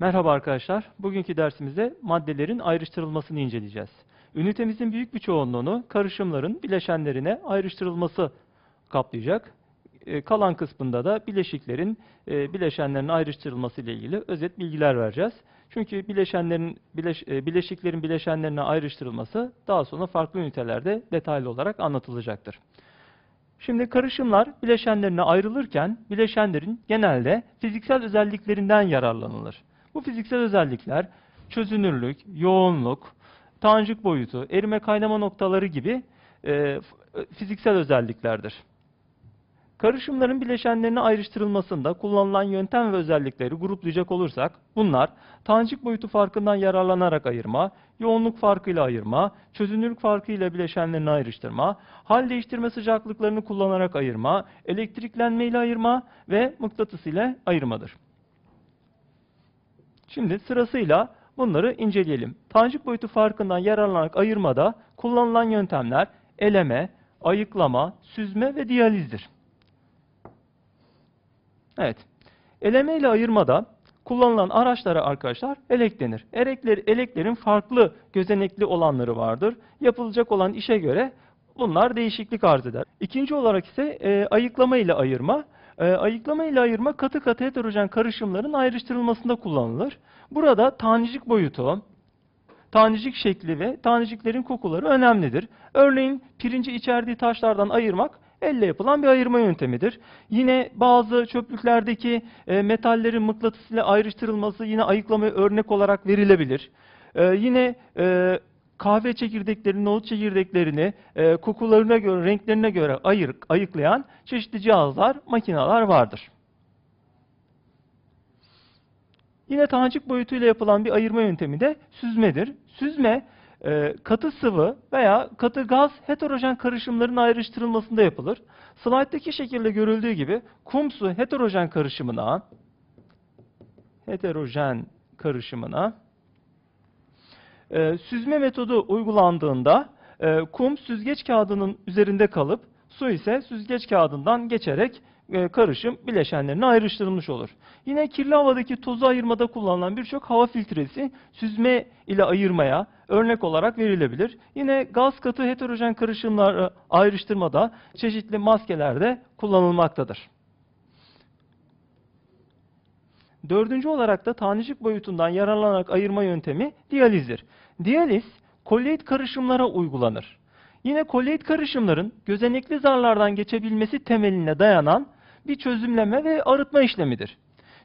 Merhaba arkadaşlar. Bugünkü dersimizde maddelerin ayrıştırılmasını inceleyeceğiz. Ünitemizin büyük bir çoğunluğunu karışımların bileşenlerine ayrıştırılması kaplayacak. E, kalan kısmında da bileşiklerin e, bileşenlerine ayrıştırılması ile ilgili özet bilgiler vereceğiz. Çünkü bileşenlerin bileş, e, bileşiklerin bileşenlerine ayrıştırılması daha sonra farklı ünitelerde detaylı olarak anlatılacaktır. Şimdi karışımlar bileşenlerine ayrılırken bileşenlerin genelde fiziksel özelliklerinden yararlanılır. Bu fiziksel özellikler çözünürlük, yoğunluk, tanjik boyutu, erime kaynama noktaları gibi e, e, fiziksel özelliklerdir. Karışımların bileşenlerine ayrıştırılmasında kullanılan yöntem ve özellikleri gruplayacak olursak bunlar tanjik boyutu farkından yararlanarak ayırma, yoğunluk farkıyla ayırma, çözünürlük farkıyla bileşenlerini ayrıştırma, hal değiştirme sıcaklıklarını kullanarak ayırma, elektriklenme ile ayırma ve mıknatıs ile ayırmadır. Şimdi sırasıyla bunları inceleyelim. Tanjik boyutu farkından yararlanarak ayırmada kullanılan yöntemler eleme, ayıklama, süzme ve diyalizdir. Evet. Eleme ile ayırmada kullanılan araçlara arkadaşlar elek denir. Elekler, eleklerin farklı gözenekli olanları vardır. Yapılacak olan işe göre bunlar değişiklik arz eder. İkinci olarak ise e, ayıklama ile ayırma. E, ayıklama ile ayırma katı katı heterojen karışımların ayrıştırılmasında kullanılır. Burada tanecik boyutu, tanecik şekli ve taneciklerin kokuları önemlidir. Örneğin pirinci içerdiği taşlardan ayırmak elle yapılan bir ayırma yöntemidir. Yine bazı çöplüklerdeki e, metallerin mıknatıs ile ayrıştırılması yine ayıklamaya örnek olarak verilebilir. E, yine e, kahve çekirdeklerini, nohut çekirdeklerini e, kokularına göre, renklerine göre ayır, ayıklayan çeşitli cihazlar, makineler vardır. Yine tanecik boyutuyla yapılan bir ayırma yöntemi de süzmedir. Süzme, e, katı sıvı veya katı gaz heterojen karışımların ayrıştırılmasında yapılır. Slayttaki şekilde görüldüğü gibi kum su heterojen karışımına heterojen karışımına e, süzme metodu uygulandığında e, kum süzgeç kağıdının üzerinde kalıp su ise süzgeç kağıdından geçerek e, karışım bileşenlerine ayrıştırılmış olur. Yine kirli havadaki tozu ayırmada kullanılan birçok hava filtresi süzme ile ayırmaya örnek olarak verilebilir. Yine gaz katı heterojen karışımları ayrıştırmada çeşitli maskelerde kullanılmaktadır. Dördüncü olarak da tanecik boyutundan yararlanarak ayırma yöntemi diyalizdir. Diyaliz kolyit karışımlara uygulanır. Yine kolyit karışımların gözenekli zarlardan geçebilmesi temeline dayanan bir çözümleme ve arıtma işlemidir.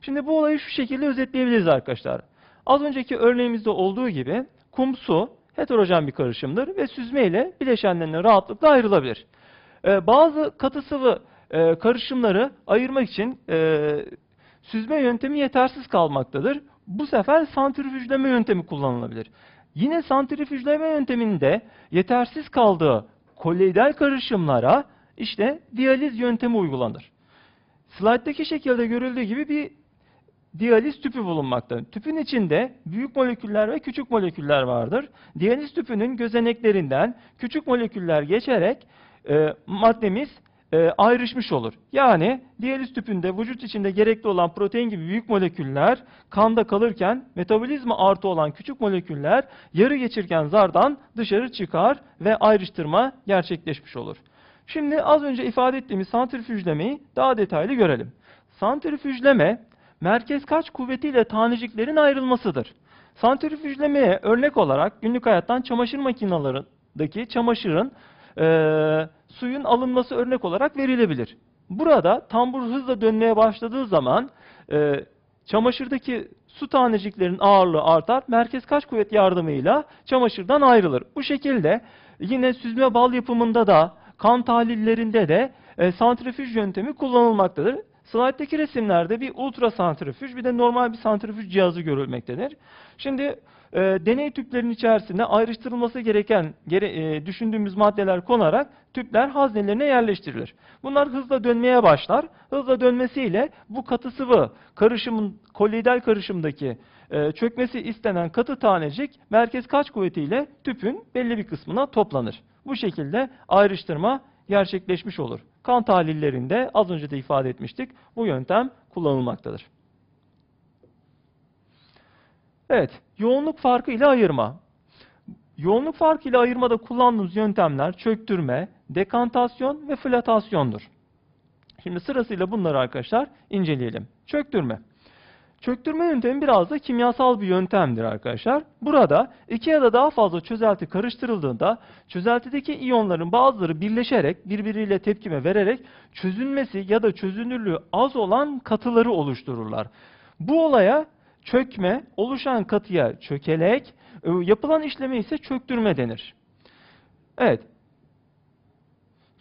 Şimdi bu olayı şu şekilde özetleyebiliriz arkadaşlar. Az önceki örneğimizde olduğu gibi kum su heterojen bir karışımdır ve süzme ile bileşenlerine rahatlıkla ayrılabilir. Ee, bazı katı sıvı e, karışımları ayırmak için e, süzme yöntemi yetersiz kalmaktadır. Bu sefer santrifüjleme yöntemi kullanılabilir. Yine santrifüjleme yönteminde yetersiz kaldığı koloidal karışımlara işte diyaliz yöntemi uygulanır. Slayttaki şekilde görüldüğü gibi bir diyaliz tüpü bulunmakta. Tüpün içinde büyük moleküller ve küçük moleküller vardır. Diyaliz tüpünün gözeneklerinden küçük moleküller geçerek e, maddemiz e, ayrışmış olur. Yani diyaliz tüpünde vücut içinde gerekli olan protein gibi büyük moleküller kanda kalırken metabolizma artı olan küçük moleküller yarı geçirken zardan dışarı çıkar ve ayrıştırma gerçekleşmiş olur. Şimdi az önce ifade ettiğimiz santrifüjlemeyi daha detaylı görelim. Santrifüjleme merkez kaç kuvvetiyle taneciklerin ayrılmasıdır. Santrifüjlemeye örnek olarak günlük hayattan çamaşır makinalarındaki çamaşırın e, suyun alınması örnek olarak verilebilir. Burada tambur hızla dönmeye başladığı zaman e, çamaşırdaki su taneciklerinin ağırlığı artar. Merkez kaç kuvvet yardımıyla çamaşırdan ayrılır. Bu şekilde yine süzme bal yapımında da kan tahlillerinde de e, santrifüj yöntemi kullanılmaktadır. Slayttaki resimlerde bir ultra santrifüj bir de normal bir santrifüj cihazı görülmektedir. Şimdi e, deney tüplerinin içerisinde ayrıştırılması gereken gere, e, düşündüğümüz maddeler konarak tüpler haznelerine yerleştirilir. Bunlar hızla dönmeye başlar. Hızla dönmesiyle bu katı sıvı karışımın kolloidal karışımdaki e, çökmesi istenen katı tanecik merkez kaç kuvvetiyle tüpün belli bir kısmına toplanır. Bu şekilde ayrıştırma gerçekleşmiş olur. Kan tahlillerinde az önce de ifade etmiştik bu yöntem kullanılmaktadır. Evet, yoğunluk farkı ile ayırma. Yoğunluk farkı ile ayırmada kullandığımız yöntemler çöktürme, dekantasyon ve flotasyondur. Şimdi sırasıyla bunları arkadaşlar inceleyelim. Çöktürme. Çöktürme yöntemi biraz da kimyasal bir yöntemdir arkadaşlar. Burada iki ya da daha fazla çözelti karıştırıldığında çözeltideki iyonların bazıları birleşerek birbiriyle tepkime vererek çözünmesi ya da çözünürlüğü az olan katıları oluştururlar. Bu olaya çökme, oluşan katıya çökelek, e, yapılan işleme ise çöktürme denir. Evet.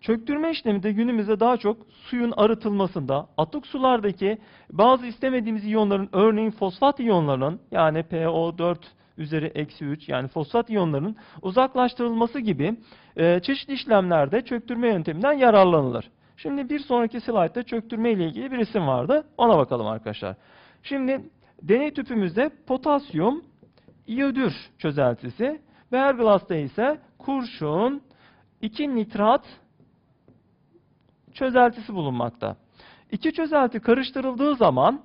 Çöktürme işlemi de günümüzde daha çok suyun arıtılmasında, atık sulardaki bazı istemediğimiz iyonların, örneğin fosfat iyonlarının, yani PO4 üzeri eksi 3 yani fosfat iyonlarının uzaklaştırılması gibi e, çeşitli işlemlerde çöktürme yönteminden yararlanılır. Şimdi bir sonraki slaytta çöktürme ile ilgili bir isim vardı. Ona bakalım arkadaşlar. Şimdi Deney tüpümüzde potasyum, iyodür çözeltisi ve her glasta ise kurşun, 2 nitrat çözeltisi bulunmakta. İki çözelti karıştırıldığı zaman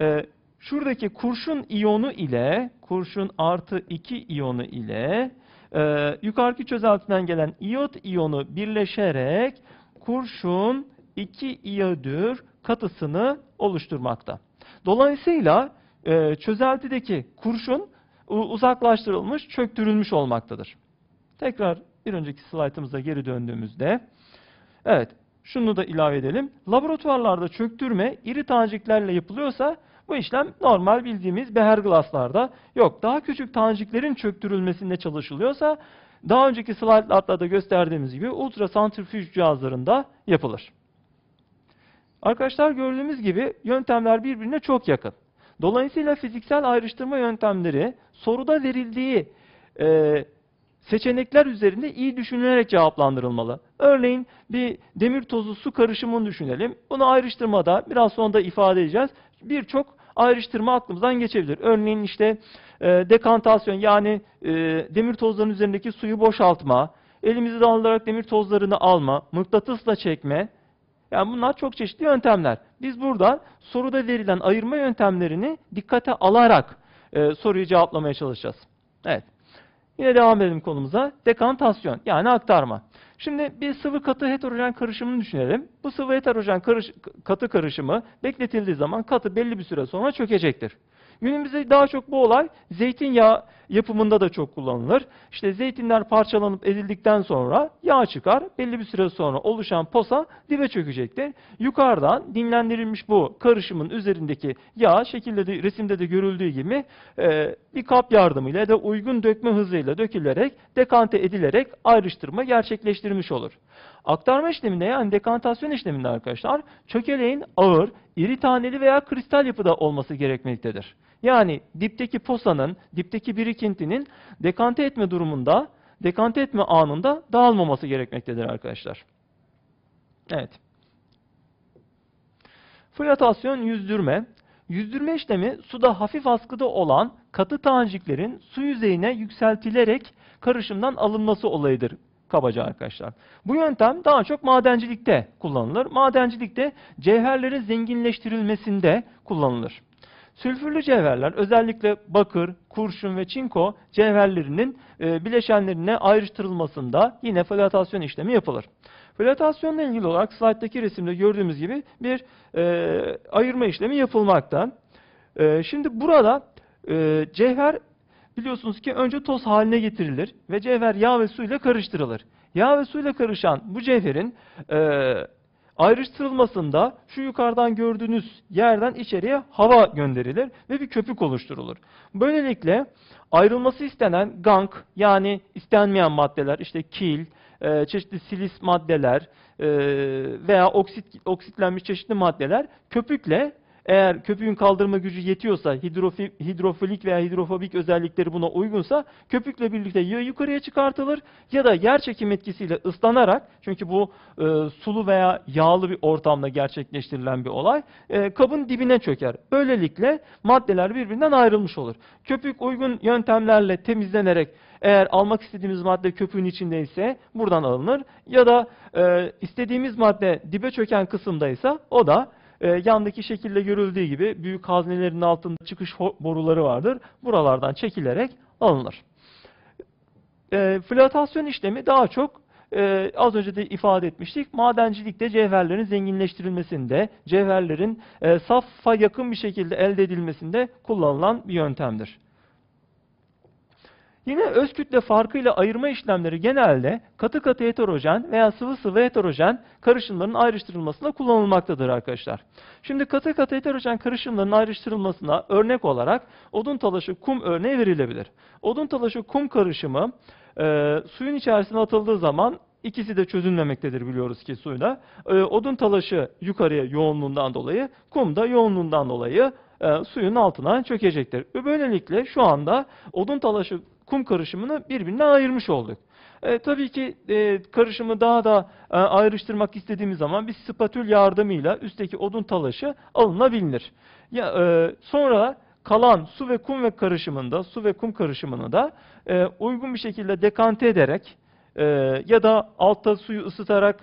e, şuradaki kurşun iyonu ile kurşun artı 2 iyonu ile e, yukarıki çözeltiden gelen iot iyonu birleşerek kurşun 2 iyodür katısını oluşturmakta. Dolayısıyla e, çözeltideki kurşun uzaklaştırılmış, çöktürülmüş olmaktadır. Tekrar bir önceki slaytımıza geri döndüğümüzde, evet şunu da ilave edelim. Laboratuvarlarda çöktürme iri taneciklerle yapılıyorsa bu işlem normal bildiğimiz beherglaslarda yok. Daha küçük taneciklerin çöktürülmesinde çalışılıyorsa daha önceki slaytlarda da gösterdiğimiz gibi ultra ultrasantrifüj cihazlarında yapılır. Arkadaşlar gördüğümüz gibi yöntemler birbirine çok yakın. Dolayısıyla fiziksel ayrıştırma yöntemleri soruda verildiği e, seçenekler üzerinde iyi düşünülerek cevaplandırılmalı. Örneğin bir demir tozu su karışımını düşünelim. Bunu ayrıştırmada biraz sonra da ifade edeceğiz. Birçok ayrıştırma aklımızdan geçebilir. Örneğin işte e, dekantasyon yani e, demir tozlarının üzerindeki suyu boşaltma, elimizi dalarak demir tozlarını alma, mıknatısla çekme. Yani bunlar çok çeşitli yöntemler. Biz burada soruda verilen ayırma yöntemlerini dikkate alarak e, soruyu cevaplamaya çalışacağız. Evet. Yine devam edelim konumuza. Dekantasyon yani aktarma. Şimdi bir sıvı katı heterojen karışımını düşünelim. Bu sıvı heterojen karış, katı karışımı bekletildiği zaman katı belli bir süre sonra çökecektir. Günümüzde daha çok bu olay zeytinyağı yapımında da çok kullanılır. İşte zeytinler parçalanıp ezildikten sonra yağ çıkar. Belli bir süre sonra oluşan posa dibe çökecektir. Yukarıdan dinlendirilmiş bu karışımın üzerindeki yağ şekilde de, resimde de görüldüğü gibi e, bir kap yardımıyla ya da uygun dökme hızıyla dökülerek dekante edilerek ayrıştırma gerçekleştirilmiş olur. Aktarma işleminde yani dekantasyon işleminde arkadaşlar çökeleğin ağır, iri taneli veya kristal yapıda olması gerekmektedir. Yani dipteki posanın, dipteki birikintinin dekante etme durumunda, dekante etme anında dağılmaması gerekmektedir arkadaşlar. Evet. Flotasyon yüzdürme. Yüzdürme işlemi suda hafif askıda olan katı taneciklerin su yüzeyine yükseltilerek karışımdan alınması olayıdır kabaca arkadaşlar. Bu yöntem daha çok madencilikte kullanılır. Madencilikte cevherlerin zenginleştirilmesinde kullanılır. Sülfürlü cevherler özellikle bakır, kurşun ve çinko cevherlerinin e, bileşenlerine ayrıştırılmasında yine floatasyon işlemi yapılır. Floatasyonla ilgili olarak slayttaki resimde gördüğümüz gibi bir e, ayırma işlemi yapılmakta. E, şimdi burada e, cevher biliyorsunuz ki önce toz haline getirilir ve cevher yağ ve su ile karıştırılır. Yağ ve su ile karışan bu cevherin e, Ayrıştırılmasında şu yukarıdan gördüğünüz yerden içeriye hava gönderilir ve bir köpük oluşturulur. Böylelikle ayrılması istenen gank yani istenmeyen maddeler işte kil, e, çeşitli silis maddeler e, veya oksit, oksitlenmiş çeşitli maddeler köpükle eğer köpüğün kaldırma gücü yetiyorsa, hidrofi, hidrofilik veya hidrofobik özellikleri buna uygunsa köpükle birlikte ya yukarıya çıkartılır ya da yer çekim etkisiyle ıslanarak çünkü bu e, sulu veya yağlı bir ortamda gerçekleştirilen bir olay e, kabın dibine çöker. Böylelikle maddeler birbirinden ayrılmış olur. Köpük uygun yöntemlerle temizlenerek eğer almak istediğimiz madde köpüğün içindeyse buradan alınır ya da e, istediğimiz madde dibe çöken kısımdaysa o da e, yandaki şekilde görüldüğü gibi büyük haznelerin altında çıkış boruları vardır. Buralardan çekilerek alınır. E, ee, flotasyon işlemi daha çok e, az önce de ifade etmiştik. Madencilikte cevherlerin zenginleştirilmesinde, cevherlerin e, safa yakın bir şekilde elde edilmesinde kullanılan bir yöntemdir. Yine öz kütle farkıyla ayırma işlemleri genelde katı katı heterojen veya sıvı sıvı heterojen karışımların ayrıştırılmasında kullanılmaktadır arkadaşlar. Şimdi katı katı heterojen karışımların ayrıştırılmasına örnek olarak odun talaşı kum örneği verilebilir. Odun talaşı kum karışımı e, suyun içerisine atıldığı zaman ikisi de çözünmemektedir biliyoruz ki suyla. E, odun talaşı yukarıya yoğunluğundan dolayı, kum da yoğunluğundan dolayı e, suyun altına çökecektir. böylelikle şu anda odun talaşı kum karışımını birbirinden ayırmış olduk. E, tabii ki e, karışımı daha da e, ayrıştırmak istediğimiz zaman bir spatül yardımıyla üstteki odun talaşı alınabilir. Ya, e, sonra kalan su ve kum ve karışımında, su ve kum karışımını da e, uygun bir şekilde dekante ederek e, ya da altta suyu ısıtarak,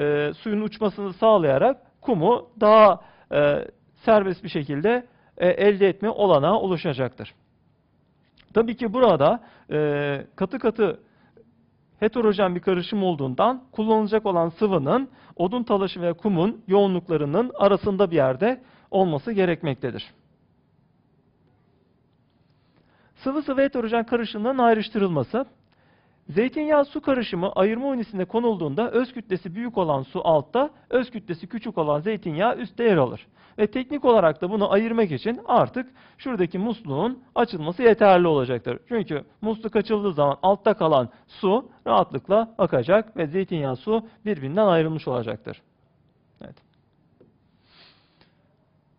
e, suyun uçmasını sağlayarak kumu daha e, serbest bir şekilde e, elde etme olanağı oluşacaktır. Tabii ki burada e, katı katı heterojen bir karışım olduğundan kullanılacak olan sıvının odun talaşı ve kumun yoğunluklarının arasında bir yerde olması gerekmektedir. Sıvı sıvı heterojen karışımının ayrıştırılması Zeytinyağı su karışımı ayırma ünitesinde konulduğunda öz kütlesi büyük olan su altta, öz kütlesi küçük olan zeytinyağı üstte yer alır. Ve teknik olarak da bunu ayırmak için artık şuradaki musluğun açılması yeterli olacaktır. Çünkü musluk açıldığı zaman altta kalan su rahatlıkla akacak ve zeytinyağı su birbirinden ayrılmış olacaktır. Evet.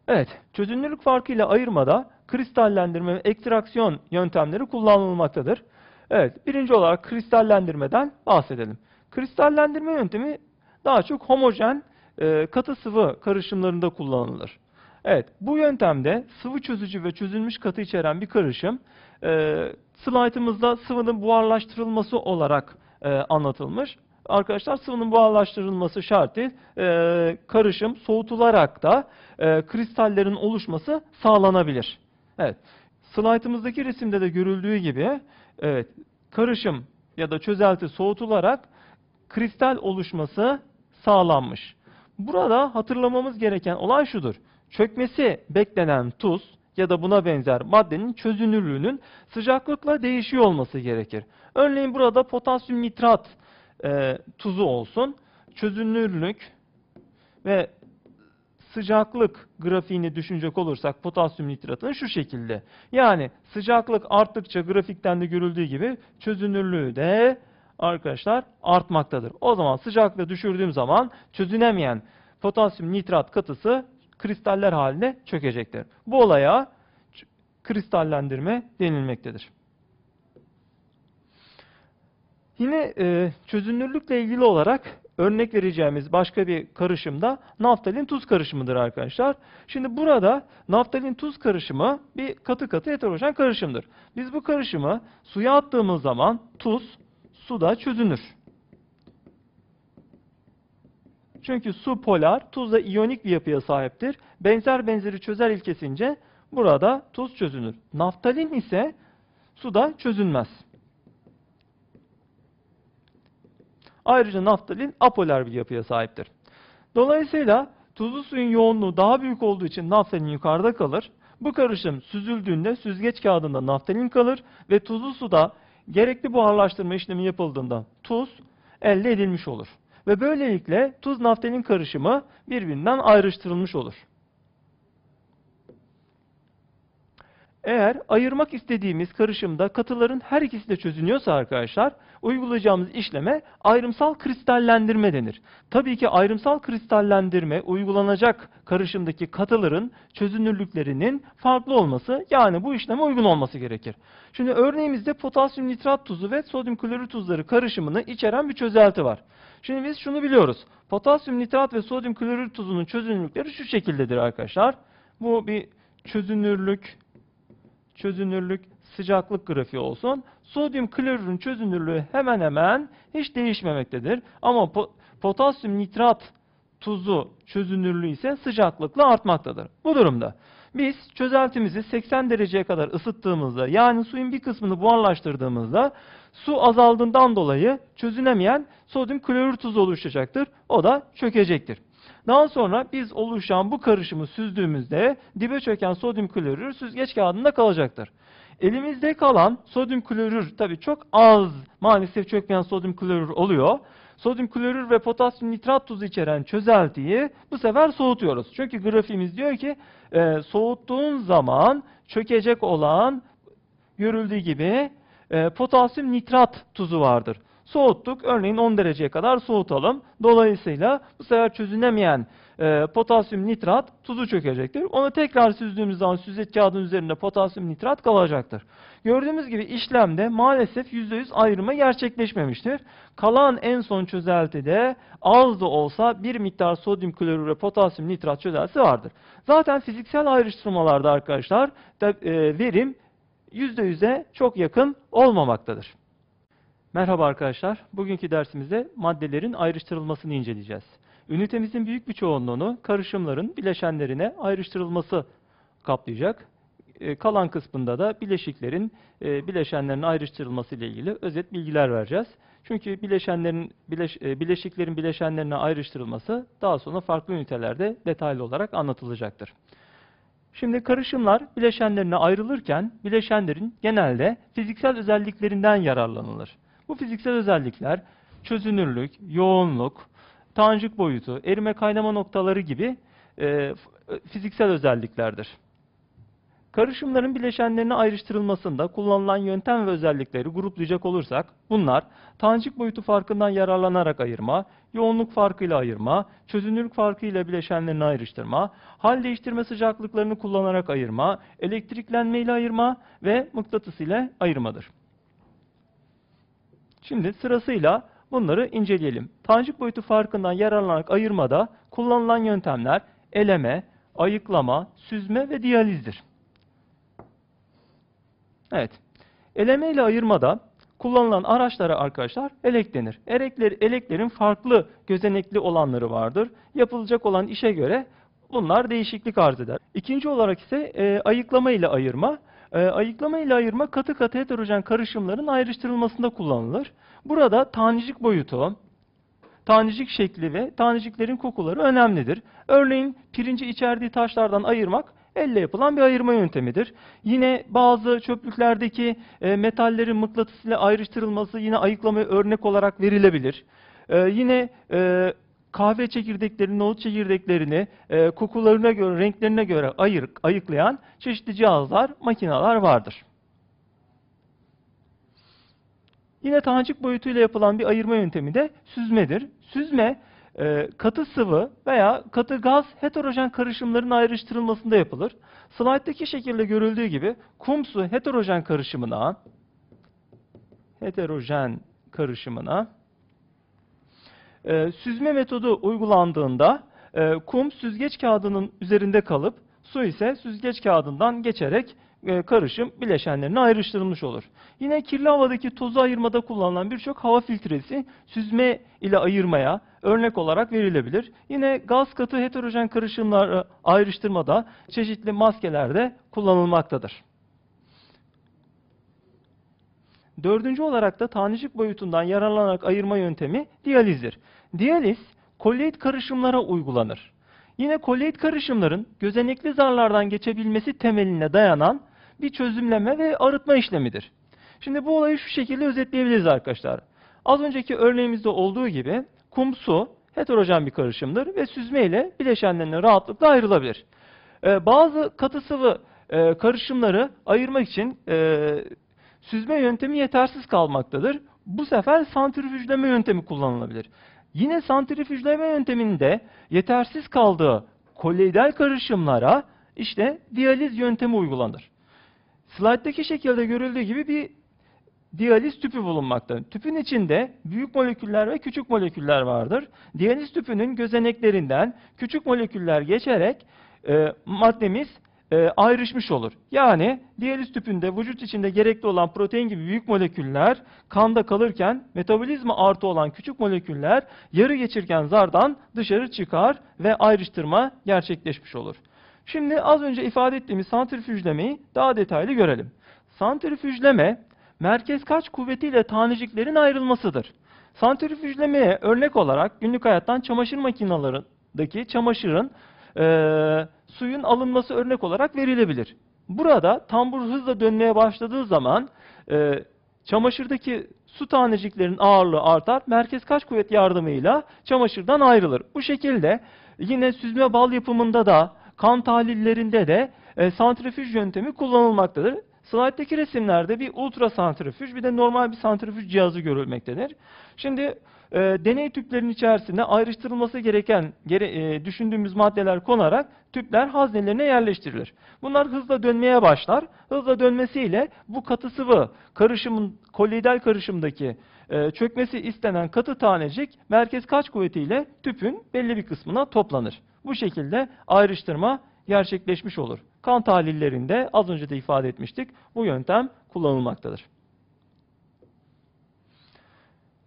Evet, çözünürlük farkıyla ayırmada kristallendirme ve ekstraksiyon yöntemleri kullanılmaktadır. Evet, birinci olarak kristallendirmeden bahsedelim. Kristallendirme yöntemi daha çok homojen e, katı sıvı karışımlarında kullanılır. Evet, bu yöntemde sıvı çözücü ve çözülmüş katı içeren bir karışım e, slaytımızda sıvının buharlaştırılması olarak e, anlatılmış. Arkadaşlar sıvının buharlaştırılması şart değil. E, karışım soğutularak da e, kristallerin oluşması sağlanabilir. Evet. Slaytımızdaki resimde de görüldüğü gibi evet, karışım ya da çözelti soğutularak kristal oluşması sağlanmış. Burada hatırlamamız gereken olay şudur. Çökmesi beklenen tuz ya da buna benzer maddenin çözünürlüğünün sıcaklıkla değişiyor olması gerekir. Örneğin burada potasyum nitrat e, tuzu olsun. Çözünürlük ve sıcaklık grafiğini düşünecek olursak potasyum nitratının şu şekilde. Yani sıcaklık arttıkça grafikten de görüldüğü gibi çözünürlüğü de arkadaşlar artmaktadır. O zaman sıcaklığı düşürdüğüm zaman çözünemeyen potasyum nitrat katısı kristaller haline çökecektir. Bu olaya kristallendirme denilmektedir. Yine e, çözünürlükle ilgili olarak örnek vereceğimiz başka bir karışım da naftalin tuz karışımıdır arkadaşlar. Şimdi burada naftalin tuz karışımı bir katı katı heterojen karışımdır. Biz bu karışımı suya attığımız zaman tuz suda çözünür. Çünkü su polar, tuz da iyonik bir yapıya sahiptir. Benzer benzeri çözer ilkesince burada tuz çözünür. Naftalin ise suda çözünmez. Ayrıca naftalin apolar bir yapıya sahiptir. Dolayısıyla tuzlu suyun yoğunluğu daha büyük olduğu için naftalin yukarıda kalır. Bu karışım süzüldüğünde süzgeç kağıdında naftalin kalır ve tuzlu suda gerekli buharlaştırma işlemi yapıldığında tuz elde edilmiş olur. Ve böylelikle tuz naftalin karışımı birbirinden ayrıştırılmış olur. Eğer ayırmak istediğimiz karışımda katıların her ikisi de çözünüyorsa arkadaşlar uygulayacağımız işleme ayrımsal kristallendirme denir. Tabii ki ayrımsal kristallendirme uygulanacak karışımdaki katıların çözünürlüklerinin farklı olması yani bu işleme uygun olması gerekir. Şimdi örneğimizde potasyum nitrat tuzu ve sodyum klorür tuzları karışımını içeren bir çözelti var. Şimdi biz şunu biliyoruz. Potasyum nitrat ve sodyum klorür tuzunun çözünürlükleri şu şekildedir arkadaşlar. Bu bir çözünürlük çözünürlük, sıcaklık grafiği olsun. Sodyum klorürün çözünürlüğü hemen hemen hiç değişmemektedir. Ama potasyum nitrat tuzu çözünürlüğü ise sıcaklıkla artmaktadır. Bu durumda biz çözeltimizi 80 dereceye kadar ısıttığımızda yani suyun bir kısmını buharlaştırdığımızda su azaldığından dolayı çözünemeyen sodyum klorür tuzu oluşacaktır. O da çökecektir. Daha sonra biz oluşan bu karışımı süzdüğümüzde dibe çöken sodyum klorür süzgeç kağıdında kalacaktır. Elimizde kalan sodyum klorür tabi çok az maalesef çökmeyen sodyum klorür oluyor. Sodyum klorür ve potasyum nitrat tuzu içeren çözeltiyi bu sefer soğutuyoruz. Çünkü grafiğimiz diyor ki e, soğuttuğun zaman çökecek olan görüldüğü gibi e, potasyum nitrat tuzu vardır soğuttuk. Örneğin 10 dereceye kadar soğutalım. Dolayısıyla bu sefer çözünemeyen e, potasyum nitrat tuzu çökecektir. Onu tekrar süzdüğümüz zaman süzgeç kağıdının üzerinde potasyum nitrat kalacaktır. Gördüğümüz gibi işlemde maalesef %100 ayrımı gerçekleşmemiştir. Kalan en son çözeltide az da olsa bir miktar sodyum klorür ve potasyum nitrat çözeltisi vardır. Zaten fiziksel ayrıştırmalarda arkadaşlar de, e, verim %100'e çok yakın olmamaktadır. Merhaba arkadaşlar. Bugünkü dersimizde maddelerin ayrıştırılmasını inceleyeceğiz. Ünitemizin büyük bir çoğunluğunu karışımların bileşenlerine ayrıştırılması kaplayacak. Ee, kalan kısmında da bileşiklerin e, bileşenlerine ayrıştırılması ile ilgili özet bilgiler vereceğiz. Çünkü bileşenlerin bileş, e, bileşiklerin bileşenlerine ayrıştırılması daha sonra farklı ünitelerde detaylı olarak anlatılacaktır. Şimdi karışımlar bileşenlerine ayrılırken bileşenlerin genelde fiziksel özelliklerinden yararlanılır. Bu fiziksel özellikler çözünürlük, yoğunluk, tanjik boyutu, erime kaynama noktaları gibi e, e, fiziksel özelliklerdir. Karışımların bileşenlerine ayrıştırılmasında kullanılan yöntem ve özellikleri gruplayacak olursak bunlar tanjik boyutu farkından yararlanarak ayırma, yoğunluk farkıyla ayırma, çözünürlük farkıyla bileşenlerini ayrıştırma, hal değiştirme sıcaklıklarını kullanarak ayırma, elektriklenme ile ayırma ve mıknatıs ile ayırmadır. Şimdi sırasıyla bunları inceleyelim. Tanjik boyutu farkından yararlanarak ayırmada kullanılan yöntemler eleme, ayıklama, süzme ve diyalizdir. Evet. Eleme ile ayırmada kullanılan araçlara arkadaşlar elek denir. Elekler, eleklerin farklı gözenekli olanları vardır. Yapılacak olan işe göre bunlar değişiklik arz eder. İkinci olarak ise e, ayıklama ile ayırma. E, ee, ayıklama ile ayırma katı katı heterojen karışımların ayrıştırılmasında kullanılır. Burada tanecik boyutu, tanecik şekli ve taneciklerin kokuları önemlidir. Örneğin pirinci içerdiği taşlardan ayırmak elle yapılan bir ayırma yöntemidir. Yine bazı çöplüklerdeki e, metallerin mıknatıs ile ayrıştırılması yine ayıklamaya örnek olarak verilebilir. E, yine e, kahve çekirdeklerini, nohut çekirdeklerini e, kokularına göre, renklerine göre ayır, ayıklayan çeşitli cihazlar, makineler vardır. Yine tanecik boyutuyla yapılan bir ayırma yöntemi de süzmedir. Süzme, e, katı sıvı veya katı gaz heterojen karışımların ayrıştırılmasında yapılır. Slayttaki şekilde görüldüğü gibi kum su heterojen karışımına heterojen karışımına e, süzme metodu uygulandığında e, kum süzgeç kağıdının üzerinde kalıp su ise süzgeç kağıdından geçerek e, karışım bileşenlerine ayrıştırılmış olur. Yine kirli havadaki tozu ayırmada kullanılan birçok hava filtresi süzme ile ayırmaya örnek olarak verilebilir. Yine gaz katı heterojen karışımları ayrıştırmada çeşitli maskelerde kullanılmaktadır. Dördüncü olarak da tanecik boyutundan yararlanarak ayırma yöntemi diyalizdir. Diyaliz kolyeit karışımlara uygulanır. Yine kolyeit karışımların gözenekli zarlardan geçebilmesi temeline dayanan bir çözümleme ve arıtma işlemidir. Şimdi bu olayı şu şekilde özetleyebiliriz arkadaşlar. Az önceki örneğimizde olduğu gibi kum su heterojen bir karışımdır ve süzme ile bileşenlerine rahatlıkla ayrılabilir. Ee, bazı katı sıvı e, karışımları ayırmak için e, Süzme yöntemi yetersiz kalmaktadır. Bu sefer santrifüjleme yöntemi kullanılabilir. Yine santrifüjleme yönteminde yetersiz kaldığı koloidal karışımlara işte diyaliz yöntemi uygulanır. Slide'daki şekilde görüldüğü gibi bir diyaliz tüpü bulunmakta. Tüpün içinde büyük moleküller ve küçük moleküller vardır. Diyaliz tüpünün gözeneklerinden küçük moleküller geçerek e, maddemiz e, ayrışmış olur. Yani diyaliz tüpünde vücut içinde gerekli olan protein gibi büyük moleküller kanda kalırken metabolizma artı olan küçük moleküller yarı geçirken zardan dışarı çıkar ve ayrıştırma gerçekleşmiş olur. Şimdi az önce ifade ettiğimiz santrifüjlemeyi daha detaylı görelim. Santrifüjleme merkez kaç kuvvetiyle taneciklerin ayrılmasıdır. Santrifüjlemeye örnek olarak günlük hayattan çamaşır makinalarındaki çamaşırın e, suyun alınması örnek olarak verilebilir. Burada tambur hızla dönmeye başladığı zaman e, çamaşırdaki su taneciklerinin ağırlığı artar. Merkez kaç kuvvet yardımıyla çamaşırdan ayrılır. Bu şekilde yine süzme bal yapımında da kan tahlillerinde de e, santrifüj yöntemi kullanılmaktadır. Slayttaki resimlerde bir ultra santrifüj bir de normal bir santrifüj cihazı görülmektedir. Şimdi e, deney tüplerinin içerisinde ayrıştırılması gereken gere, e, düşündüğümüz maddeler konarak tüpler haznelerine yerleştirilir. Bunlar hızla dönmeye başlar. Hızla dönmesiyle bu katı sıvı karışımın kolloidal karışımdaki e, çökmesi istenen katı tanecik merkez kaç kuvvetiyle tüpün belli bir kısmına toplanır. Bu şekilde ayrıştırma gerçekleşmiş olur. Kan tahlillerinde az önce de ifade etmiştik bu yöntem kullanılmaktadır.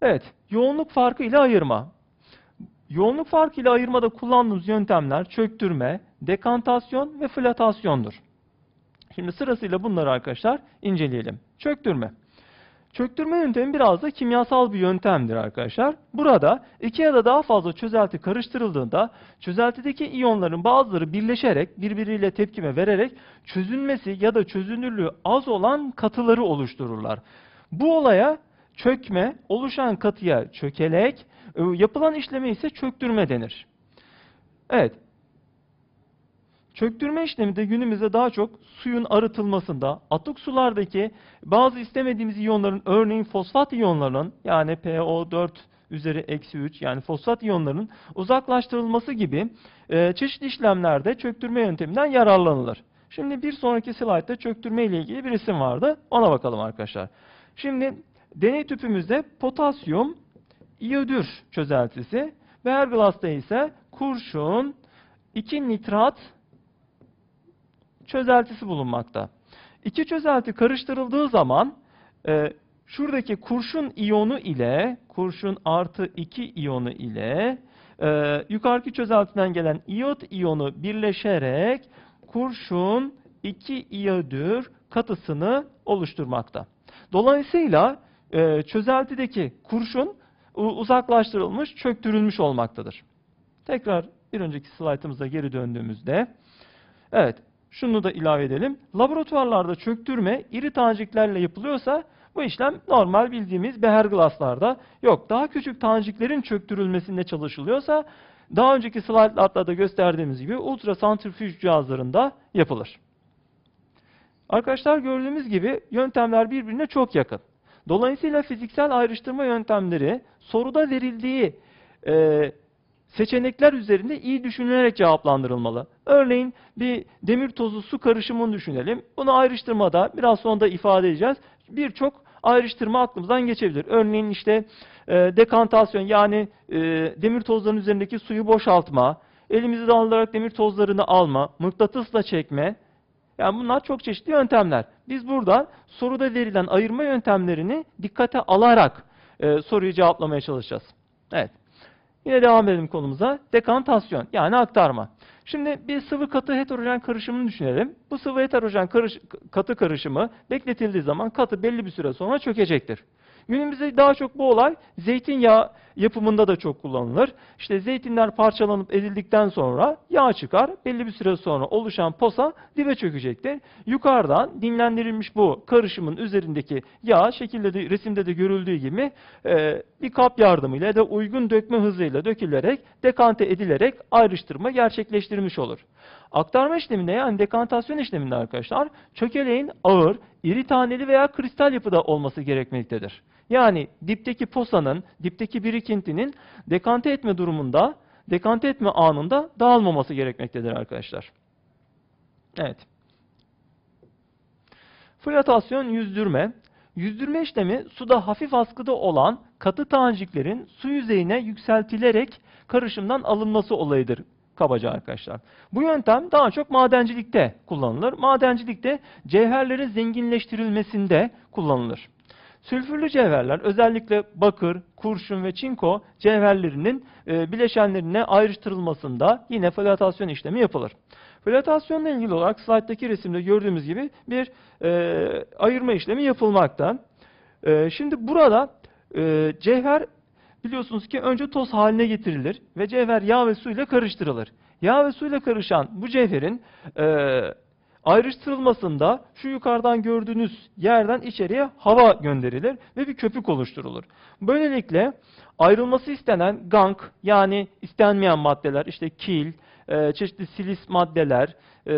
Evet, yoğunluk farkı ile ayırma. Yoğunluk farkı ile ayırmada kullandığımız yöntemler çöktürme, dekantasyon ve flotasyondur. Şimdi sırasıyla bunları arkadaşlar inceleyelim. Çöktürme. Çöktürme yöntemi biraz da kimyasal bir yöntemdir arkadaşlar. Burada iki ya da daha fazla çözelti karıştırıldığında çözeltideki iyonların bazıları birleşerek birbiriyle tepkime vererek çözünmesi ya da çözünürlüğü az olan katıları oluştururlar. Bu olaya çökme, oluşan katıya çökelek, e, yapılan işleme ise çöktürme denir. Evet. Çöktürme işlemi de günümüzde daha çok suyun arıtılmasında, atık sulardaki bazı istemediğimiz iyonların, örneğin fosfat iyonlarının yani PO4 üzeri eksi 3 yani fosfat iyonlarının uzaklaştırılması gibi e, çeşitli işlemlerde çöktürme yönteminden yararlanılır. Şimdi bir sonraki slaytta çöktürme ile ilgili bir isim vardı. Ona bakalım arkadaşlar. Şimdi Deney tüpümüzde potasyum, iyodür çözeltisi ve her ise kurşun, 2 nitrat çözeltisi bulunmakta. İki çözelti karıştırıldığı zaman e, şuradaki kurşun iyonu ile kurşun artı 2 iyonu ile e, yukarıki çözeltiden gelen iyot iyonu birleşerek kurşun 2 iyodür katısını oluşturmakta. Dolayısıyla e, çözeltideki kurşun uzaklaştırılmış, çöktürülmüş olmaktadır. Tekrar bir önceki slaytımıza geri döndüğümüzde, evet şunu da ilave edelim. Laboratuvarlarda çöktürme iri taneciklerle yapılıyorsa bu işlem normal bildiğimiz beher glasslarda yok. Daha küçük taneciklerin çöktürülmesinde çalışılıyorsa daha önceki slaytlarda da gösterdiğimiz gibi ultrasantrifüj cihazlarında yapılır. Arkadaşlar gördüğümüz gibi yöntemler birbirine çok yakın. Dolayısıyla fiziksel ayrıştırma yöntemleri soruda verildiği e, seçenekler üzerinde iyi düşünülerek cevaplandırılmalı. Örneğin bir demir tozu su karışımını düşünelim. Bunu ayrıştırmada biraz sonra da ifade edeceğiz. Birçok ayrıştırma aklımızdan geçebilir. Örneğin işte e, dekantasyon yani e, demir tozlarının üzerindeki suyu boşaltma, elimizi alarak demir tozlarını alma, mıknatısla çekme yani bunlar çok çeşitli yöntemler. Biz burada soruda verilen ayırma yöntemlerini dikkate alarak e, soruyu cevaplamaya çalışacağız. Evet. Yine devam edelim konumuza. Dekantasyon yani aktarma. Şimdi bir sıvı katı heterojen karışımını düşünelim. Bu sıvı heterojen karış, katı karışımı bekletildiği zaman katı belli bir süre sonra çökecektir. Günümüzde daha çok bu olay zeytinyağı yapımında da çok kullanılır. İşte zeytinler parçalanıp ezildikten sonra yağ çıkar. Belli bir süre sonra oluşan posa dibe çökecektir. Yukarıdan dinlendirilmiş bu karışımın üzerindeki yağ şekilde de, resimde de görüldüğü gibi e, bir kap yardımıyla ya da uygun dökme hızıyla dökülerek dekante edilerek ayrıştırma gerçekleştirilmiş olur. Aktarma işleminde yani dekantasyon işleminde arkadaşlar çökeleğin ağır, iri taneli veya kristal yapıda olması gerekmektedir. Yani dipteki posanın, dipteki birikintinin dekante etme durumunda, dekante etme anında dağılmaması gerekmektedir arkadaşlar. Evet. Flotasyon yüzdürme. Yüzdürme işlemi suda hafif askıda olan katı taneciklerin su yüzeyine yükseltilerek karışımdan alınması olayıdır kabaca arkadaşlar. Bu yöntem daha çok madencilikte kullanılır. Madencilikte cevherlerin zenginleştirilmesinde kullanılır. Sülfürlü cevherler özellikle bakır, kurşun ve çinko cevherlerinin e, bileşenlerine ayrıştırılmasında yine floatasyon işlemi yapılır. Flotasyonla ilgili olarak slayttaki resimde gördüğümüz gibi bir e, ayırma işlemi yapılmakta. E, şimdi burada e, cevher biliyorsunuz ki önce toz haline getirilir ve cevher yağ ve su ile karıştırılır. Yağ ve su ile karışan bu cevherin e, Ayrıştırılmasında şu yukarıdan gördüğünüz yerden içeriye hava gönderilir ve bir köpük oluşturulur. Böylelikle ayrılması istenen gang, yani istenmeyen maddeler işte kil, e, çeşitli silis maddeler e,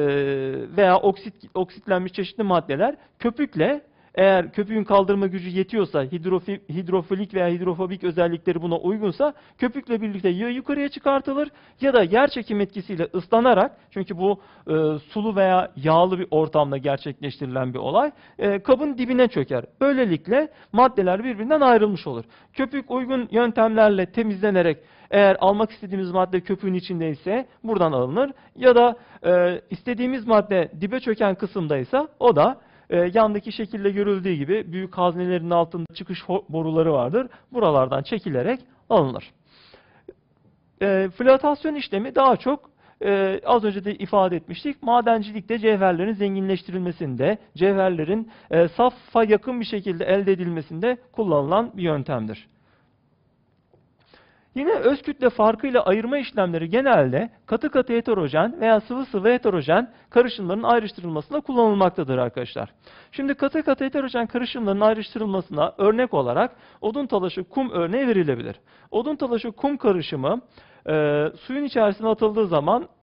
veya oksit, oksitlenmiş çeşitli maddeler köpükle eğer köpüğün kaldırma gücü yetiyorsa, hidrofi, hidrofilik veya hidrofobik özellikleri buna uygunsa köpükle birlikte ya yukarıya çıkartılır ya da yer çekim etkisiyle ıslanarak çünkü bu e, sulu veya yağlı bir ortamda gerçekleştirilen bir olay e, kabın dibine çöker. Böylelikle maddeler birbirinden ayrılmış olur. Köpük uygun yöntemlerle temizlenerek eğer almak istediğimiz madde köpüğün içindeyse buradan alınır ya da e, istediğimiz madde dibe çöken kısımdaysa o da e, yandaki şekilde görüldüğü gibi büyük haznelerin altında çıkış boruları vardır. Buralardan çekilerek alınır. E, ee, flotasyon işlemi daha çok e, az önce de ifade etmiştik. Madencilikte cevherlerin zenginleştirilmesinde, cevherlerin e, safa yakın bir şekilde elde edilmesinde kullanılan bir yöntemdir. Yine öz kütle farkıyla ayırma işlemleri genelde katı katı heterojen veya sıvı sıvı heterojen karışımların ayrıştırılmasında kullanılmaktadır arkadaşlar. Şimdi katı katı heterojen karışımların ayrıştırılmasına örnek olarak odun talaşı kum örneği verilebilir. Odun talaşı kum karışımı e, suyun içerisine atıldığı zaman